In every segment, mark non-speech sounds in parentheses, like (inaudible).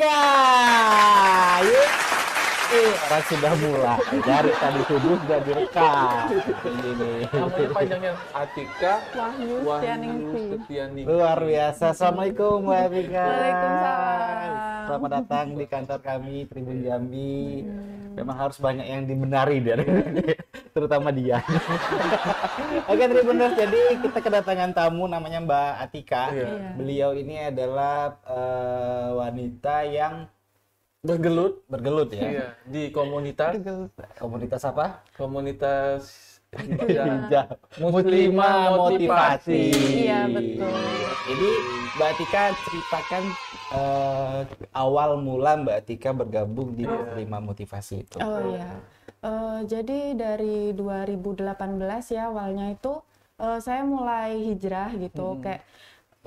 Rica. kan sudah mulai dari tadi subuh sudah direkam ini nih panjangnya Atika Wahyu Setianingsi luar biasa assalamualaikum Mbak Atika waalaikumsalam selamat datang di kantor kami Tribun iya. Jambi iya. memang harus banyak yang dibenari dari (laughs) terutama dia (laughs) oke Tribuners jadi kita kedatangan tamu namanya Mbak Atika iya. beliau ini adalah uh, wanita yang bergelut bergelut ya iya. di komunitas komunitas apa komunitas ya, iya. muslimah motivasi iya betul jadi mbak Tika ceritakan uh, awal mula mbak Tika bergabung di iya. muslimah motivasi itu oh iya uh, jadi dari 2018 ya awalnya itu uh, saya mulai hijrah gitu hmm. kayak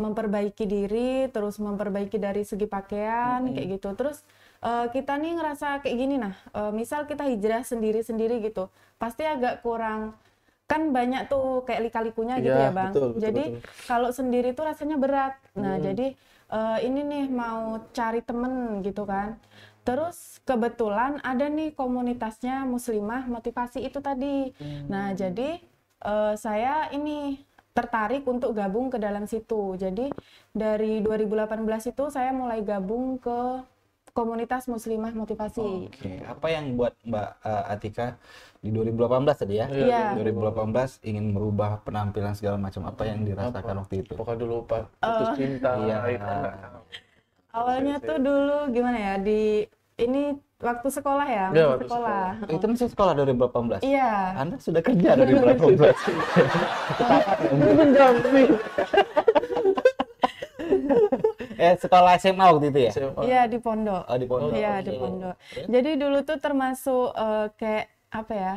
memperbaiki diri terus memperbaiki dari segi pakaian hmm. kayak gitu terus uh, kita nih ngerasa kayak gini nah uh, misal kita hijrah sendiri-sendiri gitu pasti agak kurang kan banyak tuh kayak lika-likunya gitu ya, ya bang betul, betul, jadi kalau sendiri tuh rasanya berat nah hmm. jadi uh, ini nih mau cari temen gitu kan Terus kebetulan ada nih komunitasnya muslimah motivasi itu tadi. Hmm. Nah, jadi uh, saya ini tertarik untuk gabung ke dalam situ. Jadi dari 2018 itu saya mulai gabung ke komunitas muslimah motivasi. Oke, okay. apa yang buat Mbak uh, Atika di 2018 tadi ya? Iya. Yeah. Iya. 2018 ingin merubah penampilan segala macam apa yang dirasakan apa? waktu itu? Pokoknya dulu Pak eh, putus uh, cinta iya. Awalnya iya, tuh dulu gimana ya di ini waktu sekolah ya, ya waktu sekolah. sekolah. Itu masih sekolah 2018. Iya. Anda sudah kerja 2018. Kita mengganti eh sekolah SMA waktu itu ya iya di pondok oh di pondok iya di iya. pondok jadi dulu tuh termasuk uh, kayak apa ya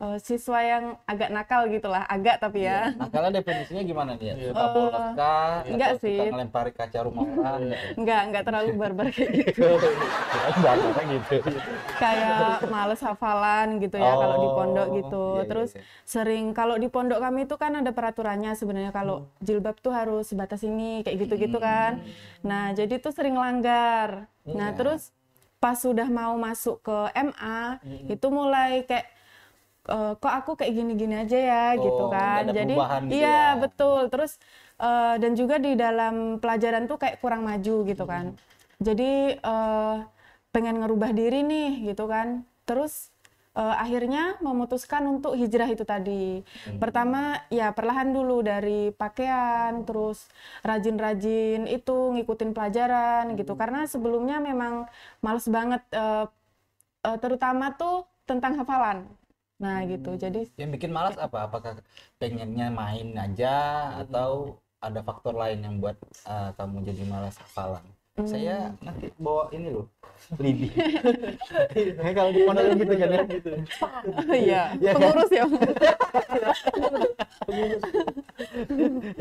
uh, siswa yang agak nakal gitulah, agak tapi ya. ya nakalnya definisinya gimana nih? Ya? Suka uh, enggak sih. Suka kaca rumah orang. Iya. enggak, enggak terlalu barbar kayak gitu. (laughs) Iya, barbar gitu. kayak males hafalan gitu ya oh, kalau di pondok oh, gitu. Iya, iya Terus sering kalau di pondok kami itu kan ada peraturannya sebenarnya kalau hmm. jilbab tuh harus sebatas ini kayak gitu-gitu hmm. kan. Nah, jadi tuh sering langgar. Nah, terus pas sudah mau masuk ke MA -hmm. itu mulai kayak uh, kok aku kayak gini-gini aja ya gitu oh, gitu kan jadi gitu iya ya. betul terus uh, dan juga di dalam pelajaran tuh kayak kurang maju gitu hmm. kan jadi uh, pengen ngerubah diri nih gitu kan terus uh, akhirnya memutuskan untuk hijrah itu tadi hmm. pertama ya perlahan dulu dari pakaian terus rajin-rajin itu ngikutin pelajaran gitu. hmm. gitu karena sebelumnya memang males banget uh, terutama tuh tentang hafalan Nah gitu. hmm. gitu, jadi yang bikin malas apa? Apakah pengennya main aja hmm. atau ada faktor lain yang buat uh, kamu jadi malas hafalan? Hmm. Saya nanti bawa ini loh, lidi. (laughs) nah, kalau di pondok gitu kan ya? (laughs) Iya, iya kan? ya, pengurus ya. pengurus.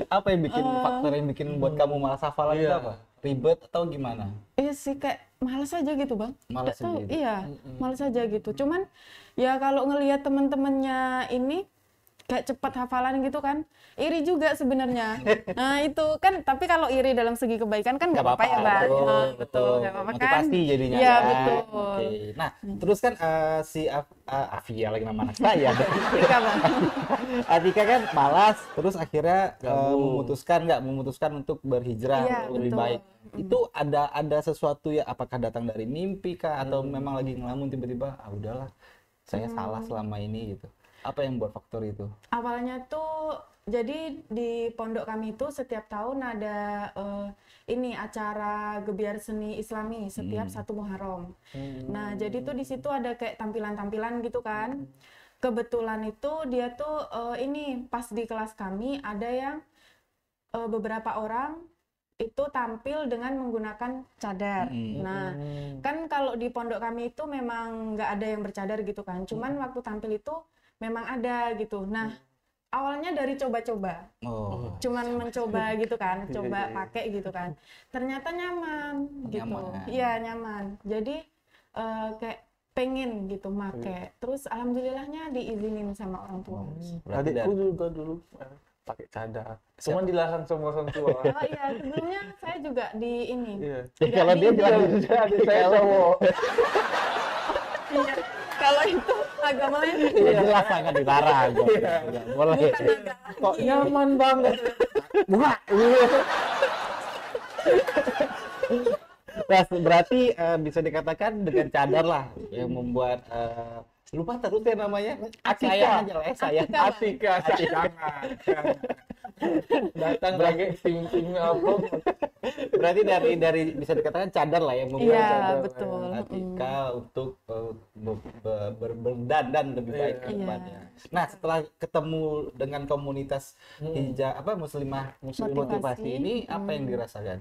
apa yang bikin uh, faktor yang bikin buat kamu malas hafalan iya. itu apa? Ribet atau gimana? Iya sih kayak males aja gitu bang males tahu iya males aja gitu cuman ya kalau ngelihat temen-temennya ini gak cepat hafalan gitu kan iri juga sebenarnya nah itu kan tapi kalau iri dalam segi kebaikan kan nggak apa-apa ya bang betul, nah, nggak apa-apa kan pasti jadinya ya kan? betul okay. nah hmm. terus kan uh, si Af uh, Afia lagi nama anak saya Atika (laughs) bang (laughs) Atika kan malas terus akhirnya uh, memutuskan nggak memutuskan untuk berhijrah ya, lebih betul. baik hmm. itu ada ada sesuatu ya apakah datang dari mimpi kah atau hmm. memang lagi ngelamun tiba-tiba ah udahlah saya hmm. salah selama ini gitu apa yang buat faktor itu? Awalnya tuh jadi di pondok kami itu setiap tahun ada uh, ini acara gebiar seni Islami setiap hmm. satu Muharram. Hmm. Nah jadi tuh di situ ada kayak tampilan-tampilan gitu kan. Hmm. Kebetulan itu dia tuh uh, ini pas di kelas kami ada yang uh, beberapa orang itu tampil dengan menggunakan cadar. Hmm. Nah, hmm. kan kalau di pondok kami itu memang nggak ada yang bercadar gitu kan. Cuman hmm. waktu tampil itu memang ada gitu. Nah, hmm. awalnya dari coba-coba. Oh. Cuman mencoba (laughs) gitu kan, iya, coba iya, iya. pakai gitu kan. Ternyata nyaman oh, gitu. Ya. Iya, nyaman. Jadi uh, kayak pengen gitu make. Terus alhamdulillahnya diizinin sama orang tua. Oh, Adikku juga dulu eh, pakai cadar. cuma dilarang semua orang tua. (laughs) Oh iya, sebelumnya saya juga di ini. Iya. Kalau dia bilang saya cowok. (laughs) Iya. Kalau itu agamanya ya, jelas sangat dilarang ya. boleh kok nyaman banget buka. Nah, berarti uh, bisa dikatakan dengan cadar lah yang membuat uh, lupa terus ya namanya Atika aja lah saya Atika Atika datang lagi tim tim apa berarti dari dari bisa dikatakan cadar lah yang membuat ya, cadar betul. Atika nah, mm. untuk uh, eh, dan berdandan lebih iya. baik yeah. ke iya. depannya yeah. nah setelah ketemu dengan komunitas hmm. hijab apa muslimah muslim motivasi, motivasi ini hmm. apa yang hmm. dirasakan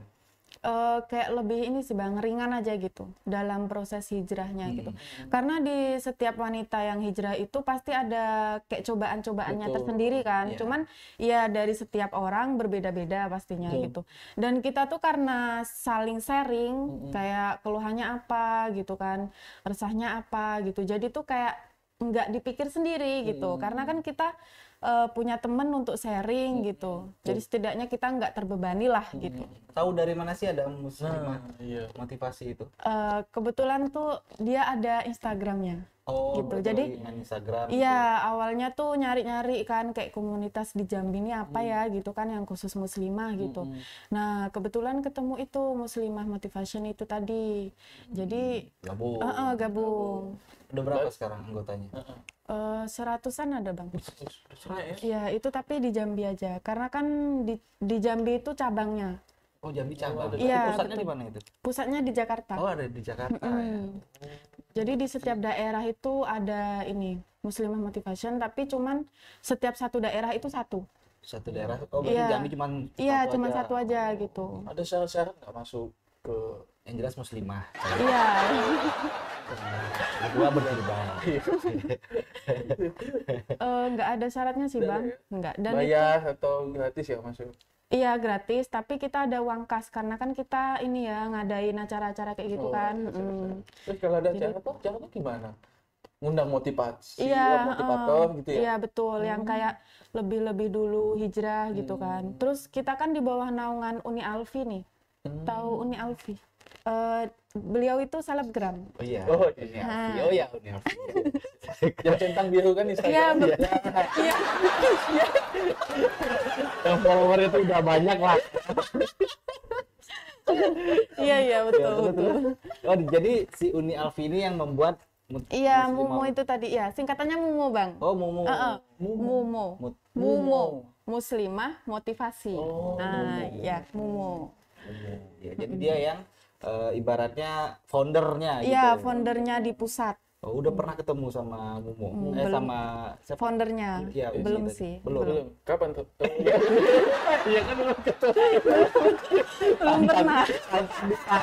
uh, kayak lebih ini sih bang ringan aja gitu dalam proses hijrahnya gitu. hmm. gitu karena di setiap wanita yang hijrah itu pasti ada kayak cobaan-cobaannya tersendiri kan yeah. cuman ya dari setiap orang berbeda-beda pastinya Betul. gitu dan kita tuh karena saling sharing hmm. kayak keluhannya apa gitu kan resahnya apa gitu jadi tuh kayak nggak dipikir sendiri gitu hmm. karena kan kita uh, punya temen untuk sharing hmm. gitu jadi setidaknya kita nggak terbebani lah hmm. gitu tahu dari mana sih ada muslimah nah, iya. motivasi itu? Uh, kebetulan tuh dia ada Instagramnya. Oh, gitu. Jadi Instagram. Iya, gitu. Ya? awalnya tuh nyari-nyari kan kayak komunitas di Jambi ini apa hmm. ya gitu kan yang khusus muslimah gitu. Hmm, hmm. Nah, kebetulan ketemu itu muslimah motivation itu tadi. Jadi hmm, gabung. Uh -uh, gabung. gabung. Udah berapa Baik. sekarang anggotanya? Uh -uh. Uh, seratusan ada bang. Ya? Iya ya? itu tapi di Jambi aja karena kan di di Jambi itu cabangnya. Oh Jambi cabang. Oh, iya. Pusatnya di mana itu? Pusatnya di Jakarta. Oh ada di Jakarta. Mm -hmm. ya. Jadi di setiap daerah itu ada ini Muslimah Motivation, tapi cuman setiap satu daerah itu satu. Satu daerah. Oh berarti yeah. Jambi cuman Iya, yeah, cuman aja. satu aja oh. gitu. Ada syarat-syarat nggak masuk ke yang jelas muslimah. Iya. Kedua banget. Enggak eh, ada syaratnya sih, Bang. Enggak. Ya? Dan bayar itu... atau gratis ya masuk? Iya gratis, tapi kita ada uang kas karena kan kita ini ya ngadain acara-acara kayak gitu oh, iya, kan. Acara iya, -acara. Iya, Terus kalau ada acara tuh, acara tuh gimana? Undang motivasi, iya, motivator uh, gitu ya? Eh, iya betul, hmm. yang kayak lebih-lebih dulu hijrah hmm. gitu kan. Hmm. Terus kita kan di bawah naungan Uni Alfi nih, hmm. tahu Uni Alfi? uh, beliau itu selebgram. Oh iya. Oh iya. Oh iya. (laughs) yang centang biru kan iya, Instagram. Iya. Iya. (laughs) yang follower itu udah banyak lah. Iya iya, iya betul, betul, Oh jadi si Uni Alfi ini yang membuat Iya, mumu itu tadi ya. Singkatannya mumu Bang. Oh, mumu Uh -uh. Mumu. Mumu. Mumu. Muslimah motivasi. Oh, nah, mumu ya, Mumu. Ya, jadi dia yang uh, ibaratnya foundernya iya, gitu. Iya, foundernya di pusat. Oh, udah pernah ketemu sama Mumu? Hmm, eh, belum. sama siapa? Foundernya? Iya, iya belum iya, sih. Belum. belum. Kapan tuh? (laughs) Iya kan belum ketemu. belum pernah. Lupa.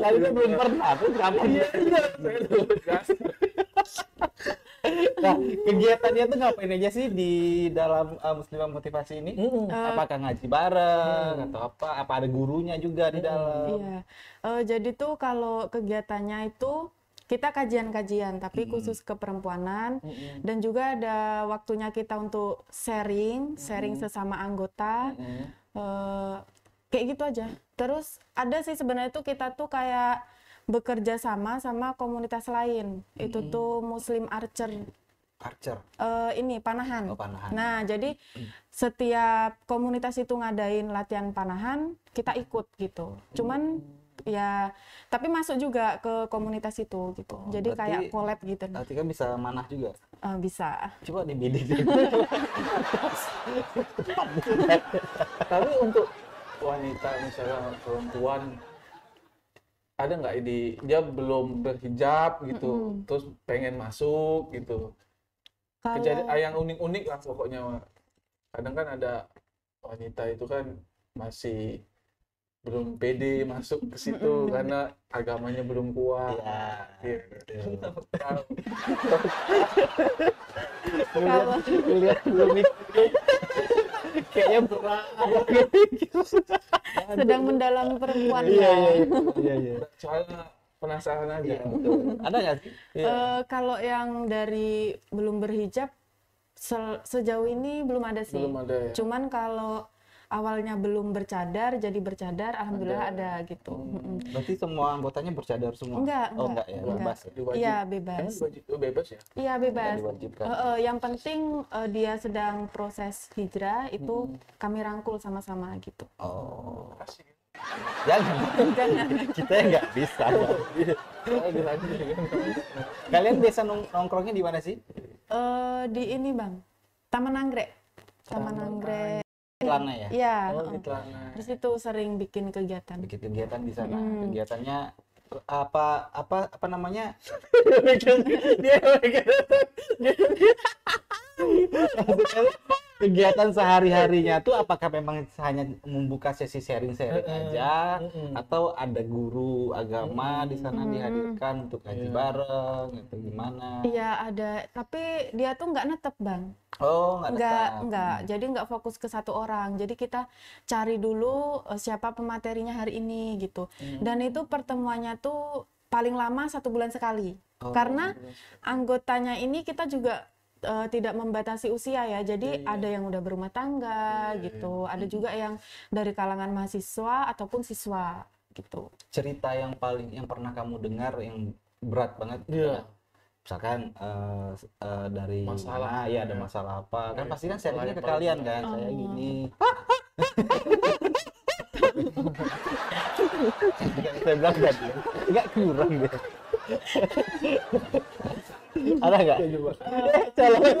Lalu belum pernah. Tuh kapan? Iya, iya nah kegiatannya tuh ngapain aja sih di dalam uh, muslimah motivasi ini mm apakah ngaji bareng mm. atau apa apa ada gurunya juga di dalam iya uh, jadi tuh kalau kegiatannya itu kita kajian-kajian tapi mm. khusus keperempuanan mm. dan juga ada waktunya kita untuk sharing sharing sesama anggota mm. uh, kayak gitu aja terus ada sih sebenarnya tuh kita tuh kayak bekerja sama sama komunitas lain. Hmm. Itu tuh Muslim Archer. Archer. Uh, ini panahan. Oh, panahan. Nah, jadi hmm. setiap komunitas itu ngadain latihan panahan, kita ikut gitu. Cuman ya tapi masuk juga ke komunitas itu gitu oh, jadi kayak collab gitu berarti kan bisa manah juga uh, bisa coba dibidik (laughs) tapi untuk wanita misalnya perempuan ada nggak di dia belum berhijab gitu mm -hmm. terus pengen masuk gitu Kalau... kejadian ah, yang unik-unik lah pokoknya kadang kan ada wanita itu kan masih belum pede masuk ke situ karena agamanya belum kuat. ya, Gitu. Kalau lihat belum kayaknya berat (laughs) sedang mendalami perempuan iya ya. iya, iya. (laughs) iya iya soalnya penasaran aja iya. Betul. ada nggak sih yeah. Iya. uh, kalau yang dari belum berhijab se sejauh ini belum ada sih belum ada, ya. cuman kalau awalnya belum bercadar jadi bercadar alhamdulillah ada, ada gitu. Hmm. Berarti semua anggotanya bercadar semua? Enggak, Oh, enggak ya, enggak. bebas. Ya? Iya, bebas. Eh, oh, bebas ya? Iya, bebas. Uh, uh, yang penting uh, dia sedang proses hijrah itu hmm. kami rangkul sama-sama gitu. Oh. Kasih. Jangan. Jangan. (laughs) Kita nggak bisa. (laughs) Kalian biasa nong nongkrongnya di mana sih? Uh, di ini bang, Taman Anggrek. Taman Anggrek. Telana ya? Iya. Oh, di Terus itu sering bikin kegiatan. Bikin kegiatan di sana. Hmm. Kegiatannya apa apa apa namanya? (laughs) dia dia (laughs) (laughs) kegiatan (laughs) sehari-harinya tuh apakah memang hanya membuka sesi sharing-sharing aja atau ada guru agama di sana dihadirkan untuk ngaji iya. bareng atau gimana? Iya ada, tapi dia tuh nggak netep bang. Oh nggak nggak nggak, hmm. jadi nggak fokus ke satu orang. Jadi kita cari dulu eh, siapa pematerinya hari ini gitu. Hmm. Dan itu pertemuannya tuh paling lama satu bulan sekali. Oh, Karena anggotanya ini kita juga uh, tidak membatasi usia ya. Jadi yeah, yeah. ada yang udah berumah tangga yeah, iya, gitu, iya. ada hmm. juga yang dari kalangan mahasiswa ataupun siswa gitu. Cerita yang paling yang pernah kamu dengar yang berat banget. Iya. Misalkan uh, uh, dari masalah mana, ya ada iya. masalah apa. Kan pasti kan sharingnya ke kalian kan. Oh. (laughs) Saya gini. saya bilang enggak kurang deh ada nggak calon calon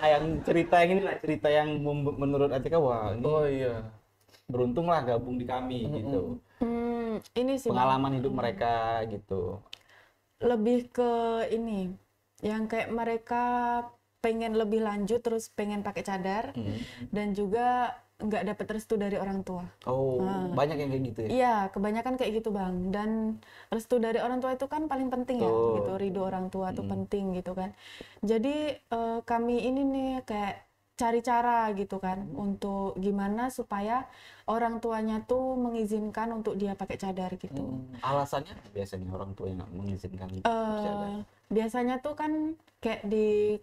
nah, yang cerita yang ini lah cerita yang menurut Atika wah ini oh iya beruntung lah gabung di kami mm -hmm. gitu hmm, ini sih pengalaman bang. hidup mereka gitu lebih ke ini yang kayak mereka pengen lebih lanjut terus pengen pakai cadar mm -hmm. dan juga nggak dapat restu dari orang tua. Oh, nah. banyak yang kayak gitu ya? Iya, kebanyakan kayak gitu bang. Dan restu dari orang tua itu kan paling penting ya, gitu. Ridho orang tua itu hmm. penting gitu kan. Jadi uh, kami ini nih kayak cari cara gitu kan hmm. untuk gimana supaya orang tuanya tuh mengizinkan untuk dia pakai cadar gitu. Hmm. Alasannya biasanya orang tua yang mengizinkan uh, cadar. Biasanya tuh kan kayak di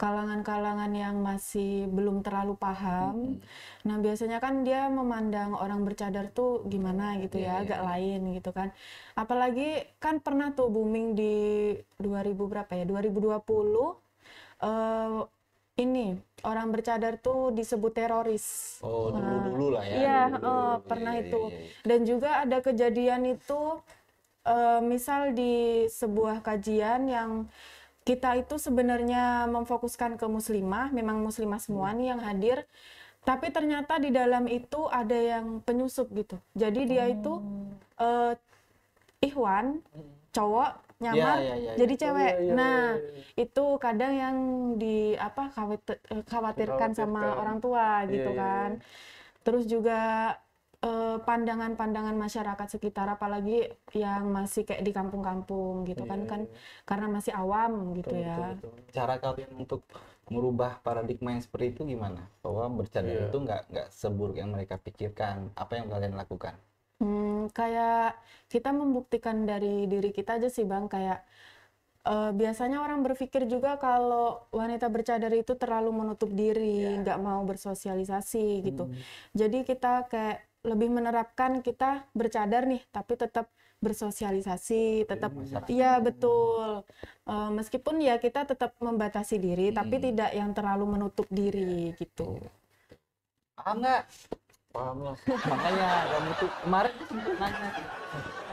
kalangan-kalangan yang masih belum terlalu paham. Mm -hmm. Nah, biasanya kan dia memandang orang bercadar tuh gimana gitu yeah, ya, yeah. agak iya. lain gitu kan. Apalagi kan pernah tuh booming di 2000 berapa ya? 2020 eh uh, ini orang bercadar tuh disebut teroris. Oh, nah, dulu-dulu nah, lah ya. Iya, Uh, pernah yeah, itu. Yeah, yeah. Dan juga ada kejadian itu uh, misal di sebuah kajian yang kita itu sebenarnya memfokuskan ke muslimah, memang muslimah semua hmm. nih yang hadir. Tapi ternyata di dalam itu ada yang penyusup gitu. Jadi dia oh. eh, hmm. itu uh, Ikhwan cowok nyamar ya, ya, ya, ya. jadi cewek. cewek. Oh, ya, ya, nah, ya, ya, ya. itu kadang yang di apa khawatir, eh, khawatirkan sama orang tua iya, gitu ya, ya, ya. kan. Iya. Terus juga Eh, pandangan-pandangan uh, masyarakat sekitar apalagi yang masih kayak di kampung-kampung gitu yeah, kan iya, kan iya. karena masih awam gitu ya. Betul, betul. Cara kalian untuk merubah paradigma yang seperti itu gimana? Bahwa bercanda yeah. itu nggak nggak seburuk yang mereka pikirkan. Apa yang kalian lakukan? Hmm, kayak kita membuktikan dari diri kita aja sih bang kayak uh, biasanya orang berpikir juga kalau wanita bercadar itu terlalu menutup diri, iya. nggak yeah. mau bersosialisasi gitu. Mm. Jadi kita kayak lebih menerapkan kita bercadar nih tapi tetap bersosialisasi tetap iya, iya betul e, meskipun ya kita tetap membatasi diri hmm. tapi tidak yang terlalu menutup diri iya, gitu iya. paham nggak paham lah makanya kamu tuh kemarin nanya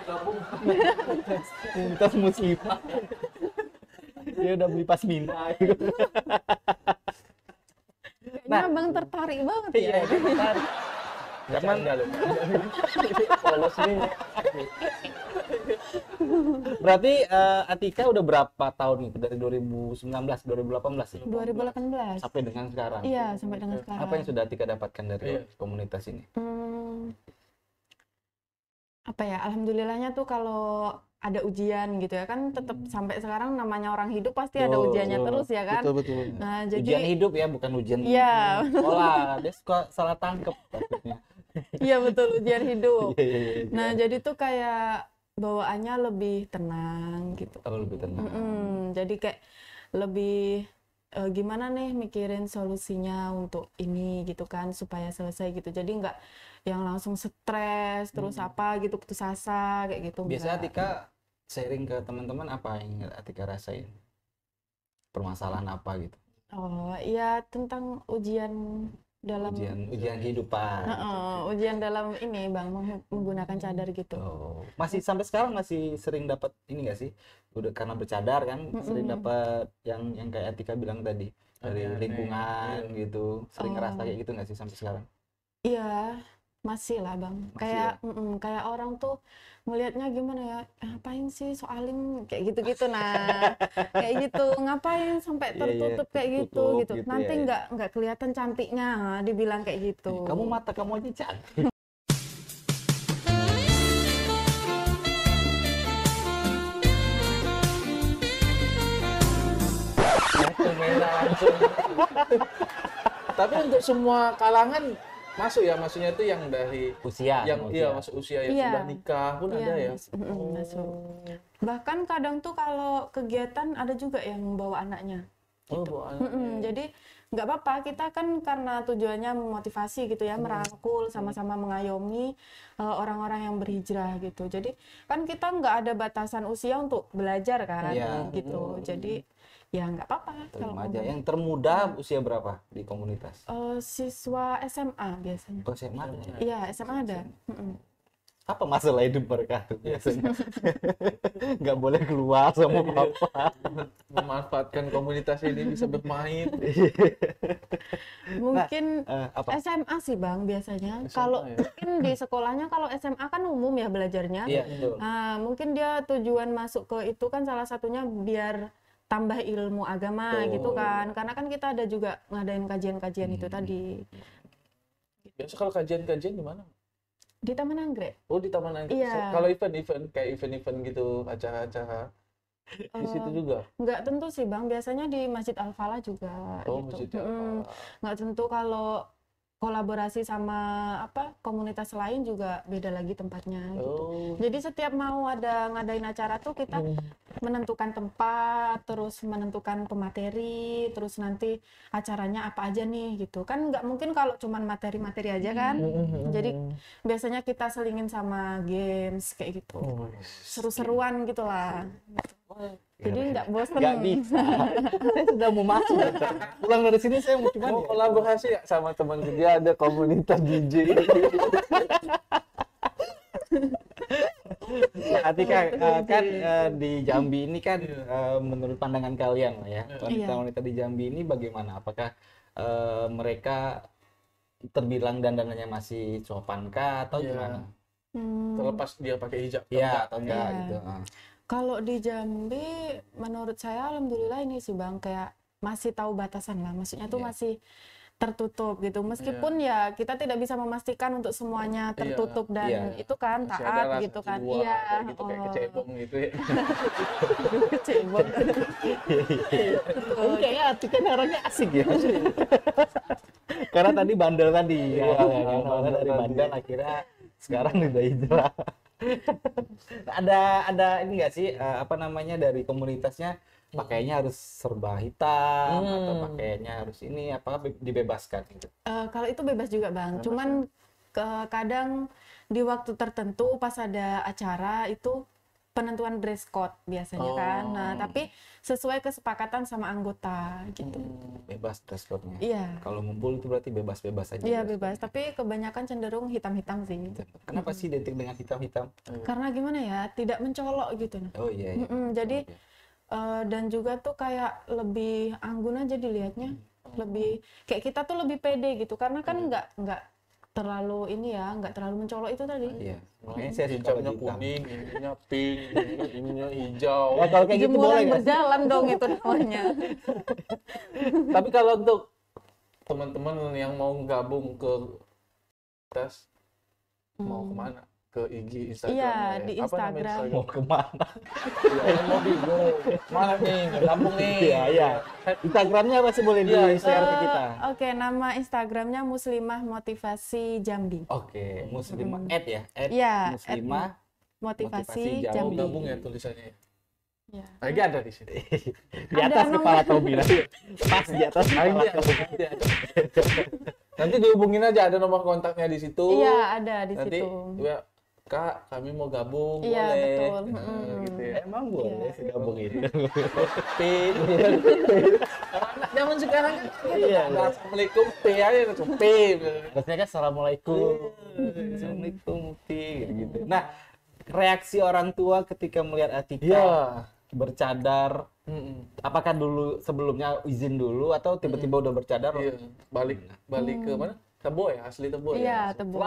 gabung komunitas muslimah dia udah beli pasmina gitu. nah, nah abang tertarik banget ya. Iya, tertarik. Cuman (laughs) Berarti uh, Atika udah berapa tahun nih dari 2019 2018 sih? 2018. Sampai dengan sekarang. Iya, sampai dengan sekarang. Apa yang sudah Atika dapatkan dari yeah. komunitas ini? Hmm, apa ya? Alhamdulillahnya tuh kalau ada ujian gitu ya kan tetap hmm. sampai sekarang namanya orang hidup pasti oh, ada ujiannya oh, terus ya kan betul, betul. Nah, jadi, ujian hidup ya bukan ujian iya sekolah dia suka salah tangkep takutnya (laughs) iya betul ujian hidup yeah, yeah, yeah, iya. nah jadi tuh kayak bawaannya lebih tenang gitu oh lebih tenang mm -hmm. jadi kayak lebih uh, gimana nih mikirin solusinya untuk ini gitu kan supaya selesai gitu jadi nggak yang langsung stres terus hmm. apa gitu putus asa kayak gitu biasanya enggak. Tika sharing ke teman-teman apa yang Tika rasain permasalahan apa gitu oh iya tentang ujian dalam ujian ujian kehidupan uh, uh, ujian dalam ini bang menggunakan cadar gitu oh. masih sampai sekarang masih sering dapat ini gak sih udah karena bercadar kan mm -mm. sering dapat yang yang kayak Atika bilang tadi dari lingkungan iya. gitu sering oh. ngerasa kayak gitu nggak sih sampai sekarang iya masih lah Bang. Masih kayak ya? mm, kayak orang tuh melihatnya gimana ya? Ngapain sih soalim kayak gitu-gitu nah. kayak gitu. Ngapain sampai iya, iya, tertutup yeah, yeah, kayak gitu gitu. gitu. Nanti iya, nggak yeah, nggak kelihatan cantiknya dibilang kayak gitu. Kamu mata kamu aja cantik. (laughs) Tapi untuk semua kalangan masuk ya maksudnya itu yang dari usia yang usia. iya masuk usia yang iya. sudah nikah pun iya, ada ya masuk, oh. bahkan kadang tuh kalau kegiatan ada juga yang bawa anaknya oh, gitu. oh, bawa anak. Mm -mm, jadi nggak apa-apa kita kan karena tujuannya memotivasi gitu ya hmm. merangkul sama-sama mengayomi eh, orang-orang uh, yang berhijrah gitu jadi kan kita nggak ada batasan usia untuk belajar kan yeah. gitu hmm. jadi ya nggak apa-apa kalau aja yang termudah usia berapa di komunitas uh, siswa SMA biasanya oh, SMA ya? iya SMA ada apa masalah hidup mereka iya. biasanya (laughs) nggak boleh keluar sama papa. Iya. memanfaatkan komunitas ini bisa bermain (laughs) iya. mungkin nah, uh, eh, SMA sih bang biasanya kalau ya. mungkin di sekolahnya kalau SMA kan umum ya belajarnya iya, Nah, mungkin dia tujuan masuk ke itu kan salah satunya biar tambah ilmu agama gitu kan karena kan kita ada juga ngadain kajian-kajian hmm. itu tadi biasa kalau kajian-kajian di mana di Taman Anggrek oh di Taman Anggrek iya. kalau event-event kayak event-event gitu acara-acara di uh, situ juga nggak tentu sih bang biasanya di Masjid Al Falah juga oh, gitu Masjid Al -Falah. Hmm, nggak tentu kalau kolaborasi sama apa komunitas lain juga beda lagi tempatnya gitu. oh. gitu. Jadi setiap mau ada ngadain acara tuh kita hmm. menentukan tempat, terus menentukan pemateri, terus nanti acaranya apa aja nih gitu. Kan nggak mungkin kalau cuman materi-materi aja kan. Hmm. hmm, hmm. Jadi biasanya kita selingin sama games kayak gitu. Oh, iya. Seru-seruan gitulah. lah. Iya, jadi nggak bosan. Nggak bisa. (laughs) saya sudah mau masuk. Pulang dari sini saya mau cuma kolaborasi ya? sama teman kerja ada komunitas DJ. nah, Atika uh, kan uh, di Jambi ini kan uh, menurut pandangan kalian ya iya. wanita-wanita di Jambi ini bagaimana? Apakah uh, mereka terbilang dandanannya masih sopankah atau yeah. gimana? Hmm. Terlepas dia pakai hijab ya, atau enggak yeah. gitu. Uh. Kalau di Jambi, menurut saya alhamdulillah ini sih bang kayak masih tahu batasan lah. Maksudnya tuh yeah. masih tertutup gitu. Meskipun yeah. ya kita tidak bisa memastikan untuk semuanya iya. tertutup yeah. dan yeah. itu kan masih taat gitu kan. Iya. Kayak gitu, oh. kecebong gitu ya. (laughs) kecebong. Iya. kayaknya Atik kan orangnya asik ya. (laughs) Karena tadi bandel tadi. Iya, ya, dari bandel akhirnya sekarang udah hijrah ada ada ini enggak sih uh, apa namanya dari komunitasnya pakainya harus serba hitam hmm. atau pakainya harus ini apa dibebaskan gitu. Uh, kalau itu bebas juga, Bang. Bebas Cuman ke kadang di waktu tertentu pas ada acara itu penentuan dress code biasanya oh. kan. Nah, oh. tapi sesuai kesepakatan sama anggota gitu. Hmm, bebas dress code-nya. Iya. Kalau ngumpul itu berarti bebas-bebas aja. Iya, bebas. Tapi kebanyakan cenderung hitam-hitam sih. Kenapa hmm. sih identik dengan hitam-hitam? Hmm. Karena gimana ya, tidak mencolok gitu. Oh iya. iya. Mm jadi oh, iya. Uh, dan juga tuh kayak lebih anggun aja dilihatnya. Hmm lebih kayak kita tuh lebih pede gitu karena kan iya. nggak nggak terlalu ini ya nggak terlalu mencolok itu tadi iya makanya saya sih punya kuning ininya pink ininya hijau ya kalau kayak gitu boleh ya? berjalan dong itu namanya (laughs) tapi kalau untuk teman-teman yang mau gabung ke tes hmm. mau kemana ke IG iya, Instagram. Iya, di Instagram. Instagram? Mau kemana? ya, mau di Mana nih? Lampung nih. (laughs) Iya, iya. Instagramnya sih boleh iya, di share ke kita. Oke, okay, nama Instagramnya Muslimah Motivasi Jambi. Oke, okay, Muslimah hmm. ya? Ad ya, Muslimah Motivasi, Motivasi Jambi. Gabung ya tulisannya. Ya. Lagi ada di sini. di atas ada kepala Tobi nanti. Pas di atas kepala Tobi. nanti dihubungin aja ada nomor kontaknya di situ. Iya, ada di nanti, situ. Ya, Kak, kami mau gabung, iya, boleh. Betul. Hmm. Gitu ya. Emang boleh iya. sih gabung itu. Pin. (laughs) zaman sekarang kan gitu, iya, Assalamualaikum, P aja itu Pin. Biasanya kan Assalamualaikum. Assalamualaikum, Pin. gitu. Nah, reaksi orang tua ketika melihat Atika ya. bercadar Mm-mm. Apakah dulu sebelumnya izin dulu atau tiba-tiba mm. udah bercadar? Iya. Balik balik mm. ke mana? Tebo ya, asli Tebo iya, ya. Iya, Tebo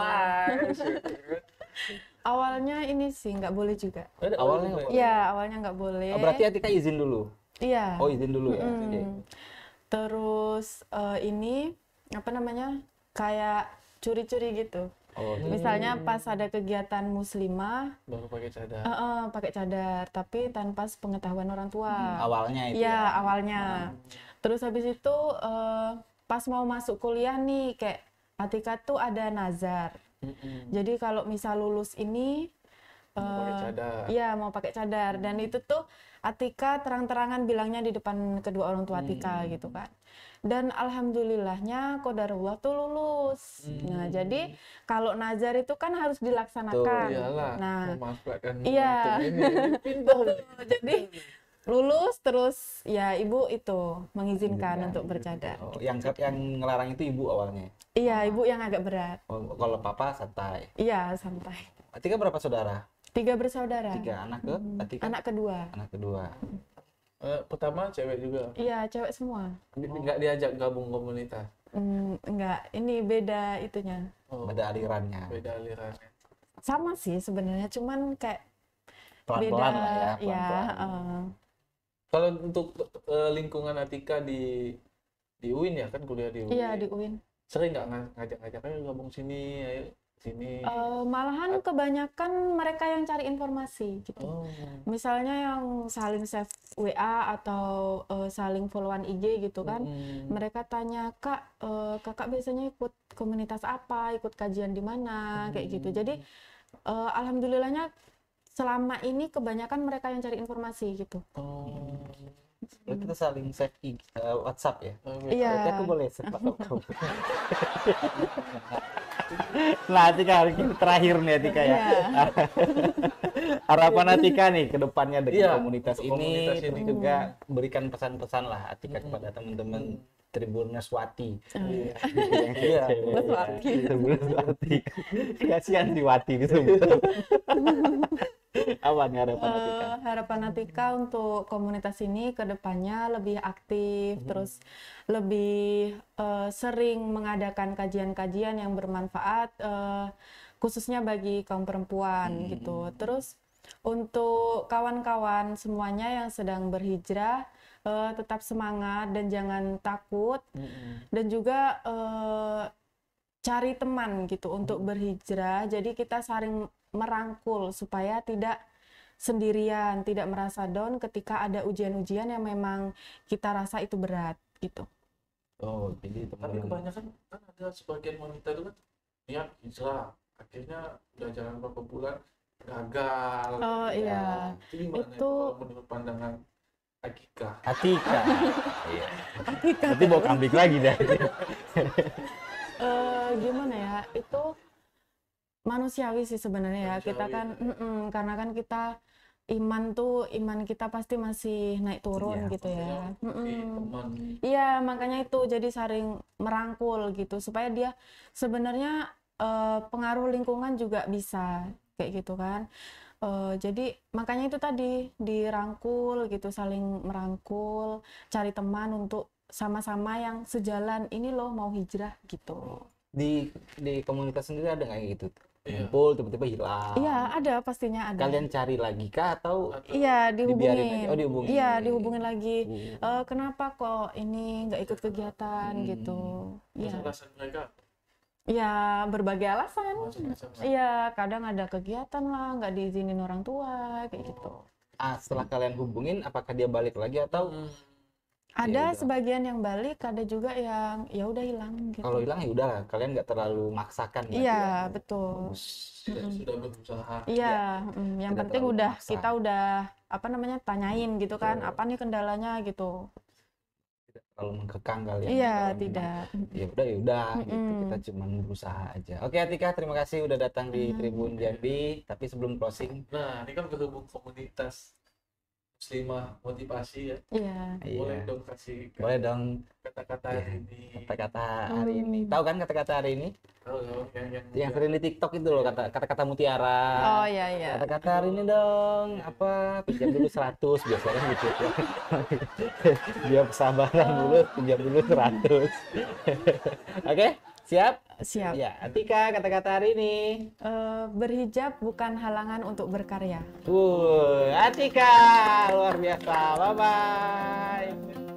awalnya ini sih nggak boleh juga iya, awalnya nggak boleh ya awalnya nggak boleh berarti Atika izin dulu iya oh izin dulu ya Hmm. okay. terus uh, ini apa namanya kayak curi-curi gitu Oh, Misalnya hmm. pas ada kegiatan muslimah baru pakai cadar. Uh, uh, pakai cadar, tapi tanpa pengetahuan orang tua. Hmm, awalnya itu. Ya, ya. awalnya. Hmm. Terus habis itu uh, pas mau masuk kuliah nih kayak Atika tuh ada nazar hmm Jadi kalau misal lulus ini mau uh, mau pakai cadar dan itu tuh Atika terang-terangan bilangnya di depan kedua orang tua Atika hmm. gitu kan. Dan alhamdulillahnya Kodarullah tuh lulus. Hmm. Nah, jadi kalau nazar itu kan harus dilaksanakan. Tuh, iyalah. Nah, iya. ini. (laughs) jadi lulus terus ya ibu itu mengizinkan iya, untuk iya, iya. bercadar. Oh, yang yang ngelarang itu ibu awalnya. Iya, ibu yang agak berat. Oh, kalau papa santai. Iya, santai. Tiga berapa saudara? Tiga bersaudara. Tiga anak ke? Hmm. Tiga. Anak kedua. Anak kedua. Eh, pertama cewek juga. Iya, cewek semua. Di, oh. Enggak diajak gabung komunitas. Mm, enggak, ini beda itunya. Oh, beda alirannya. Beda alirannya. Sama sih sebenarnya, cuman kayak pelan-pelan lah ya. Pelan -pelan. Ya, uh, kalau untuk uh, lingkungan Atika di di UIN ya kan kuliah di UIN. Iya di UIN. Sering nggak ngajak ngajak kan gabung sini, ayo sini. Uh, malahan kebanyakan mereka yang cari informasi gitu. Oh. Misalnya yang saling save WA atau uh, saling followan IG gitu kan. Hmm. Mereka tanya, "Kak, uh, Kakak biasanya ikut komunitas apa? Ikut kajian di mana?" Hmm. kayak gitu. Jadi uh, alhamdulillahnya selama ini kebanyakan mereka yang cari informasi gitu. Oh. Hmm. kita saling save uh, WhatsApp ya. Oh, iya. Yeah. Iya. aku boleh (laughs) nah, Atika hari ini terakhir nih Tika ya. Yeah. (laughs) Harapan Atika nih ke depannya dengan yeah, komunitas, komunitas ini, ini juga berikan pesan-pesan lah Atika hmm. kepada teman-teman tribunnya Swati. Mm. Iya. Iya. Swati. (laughs) Tribun Swati. Kasihan di Wati disebut. (laughs) apa nih harapan uh, Harapan Atika untuk komunitas ini kedepannya lebih aktif, hmm. terus lebih uh, sering mengadakan kajian-kajian yang bermanfaat, uh, khususnya bagi kaum perempuan hmm. gitu. Terus untuk kawan-kawan semuanya yang sedang berhijrah, uh, tetap semangat dan jangan takut, hmm. dan juga uh, cari teman gitu untuk mm-hmm. berhijrah. Jadi kita saling merangkul supaya tidak sendirian, tidak merasa down ketika ada ujian-ujian yang memang kita rasa itu berat gitu. Oh, jadi teman Tapi kebanyakan kan ada sebagian wanita itu kan niat ya, hijrah, akhirnya udah jalan beberapa bulan gagal. Oh ya. iya. Jadi itu, itu menurut pandangan Akika. Akika. (laughs) iya. Akika. bawa kambing lagi deh. uh, (laughs) gimana ya? Itu manusiawi sih sebenarnya ya kita kan mm -mm, karena kan kita iman tuh iman kita pasti masih naik turun iya, gitu ya, gitu ya. Iya, mm ya, makanya itu jadi saring merangkul gitu supaya dia sebenarnya uh, pengaruh lingkungan juga bisa kayak gitu kan. Uh, jadi makanya itu tadi dirangkul gitu saling merangkul, cari teman untuk sama-sama yang sejalan ini loh mau hijrah gitu. Di di komunitas sendiri ada nggak gitu Iya. kumpul tiba-tiba hilang. Iya, ada pastinya ada. Kalian cari lagi kah atau Iya, dihubungi. Oh, dihubungi. Iya, dihubungi lagi. Uh. Uh, kenapa kok ini nggak ikut kegiatan hmm. gitu. Iya. Ya berbagai alasan. Iya kadang ada kegiatan lah, nggak diizinin orang tua kayak gitu. Oh. Ah setelah kalian hubungin, apakah dia balik lagi atau hmm Ya ada ya, sebagian yang balik ada juga yang ya udah hilang gitu. kalau hilang ya udah kalian nggak terlalu maksakan iya, kan. ya iya betul mm -hmm. sudah berusaha iya ya, mm, yang penting udah maksa. kita udah apa namanya tanyain gitu kan, betul. kan apa nih kendalanya gitu Kalau terlalu mengkekang kali ya iya gitu kan, tidak ya udah ya udah gitu kita cuma berusaha aja oke Atika terima kasih udah datang di -hmm. Tribun Jambi tapi sebelum closing nah ini kan berhubung komunitas lima motivasi ya. Iya. Boleh yeah. dong kasih Boleh dong kata-kata iya, hari ini. Kata-kata oh, hari ini. Tahu kan kata-kata hari ini? Tahu dong yang yang, sering di TikTok itu loh iya. kata kata-kata mutiara. Oh iya iya. Kata-kata hari ini dong iya. apa pinjam dulu seratus biasanya kan gitu. (laughs) Dia kesabaran oh. dulu pinjam dulu seratus. (laughs) Oke. Siap? Siap. Ya, Atika kata-kata hari ini. Uh, berhijab bukan halangan untuk berkarya. Uh, Atika luar biasa. Bye bye.